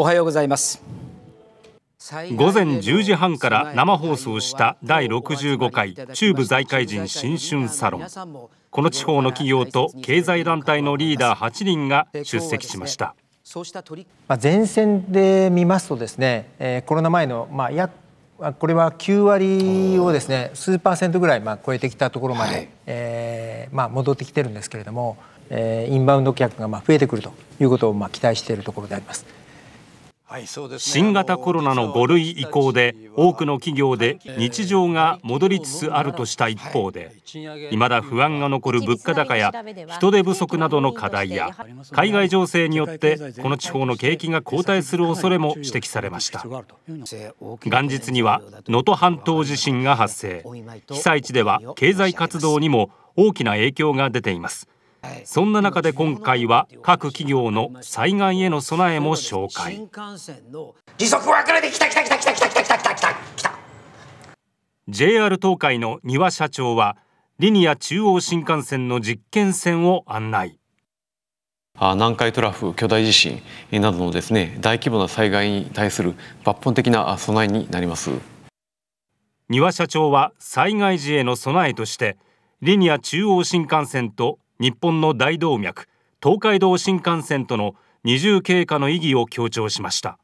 おはようございます午前10時半から生放送した第65回中部財界人新春サロンこの地方の企業と経済団体のリーダー8人が出席しました前線で見ますとですねコロナ前のまあやこれは9割をですね数パーセントぐらいまあ超えてきたところまで、はい、えー、まあ、戻ってきてるんですけれども、えー、インバウンド客がまあ増えてくるということをまあ期待しているところであります。新型コロナの5類移行で多くの企業で日常が戻りつつあるとした一方でいまだ不安が残る物価高や人手不足などの課題や海外情勢によってこの地方の景気が後退する恐れも指摘されました元日には能登半島地震が発生被災地では経済活動にも大きな影響が出ていますそんな中で今回は各企業の災害への備えも紹介時速分かれてきたきたきたきたきたきたきたきたきた JR 東海の丹羽社長はリニア中央新幹線の実験線を案内南海トラフ巨大地震などのですね大規模な災害に対する抜本的な備えになります丹羽社長は災害時への備えとしてリニア中央新幹線と日本の大動脈東海道新幹線との二重経過の意義を強調しました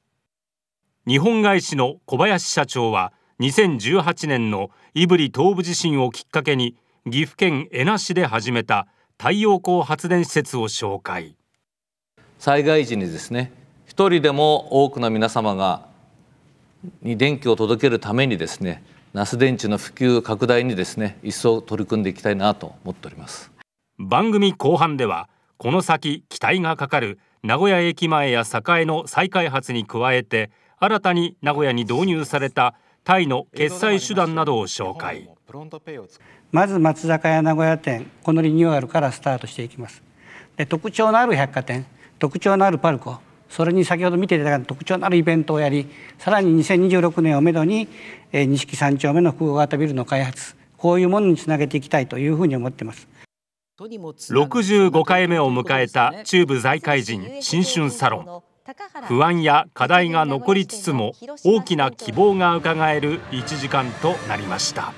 日本外資の小林社長は2018年の胆振東部地震をきっかけに岐阜県恵那市で始めた太陽光発電施設を紹介災害時にですね一人でも多くの皆様がに電気を届けるためにですね那須電池の普及拡大にですね一層取り組んでいきたいなと思っております番組後半ではこの先期待がかかる名古屋駅前や栄の再開発に加えて新たに名古屋に導入されたタイの決済手段などを紹介まず松坂屋名古屋店このリニューアルからスタートしていきますで特徴のある百貨店特徴のあるパルコそれに先ほど見ていただいた特徴のあるイベントをやりさらに2026年をめどに錦、三丁目の複合型ビルの開発こういうものにつなげていきたいというふうに思っています65回目を迎えた中部財界人新春サロン不安や課題が残りつつも大きな希望がうかがえる1時間となりました。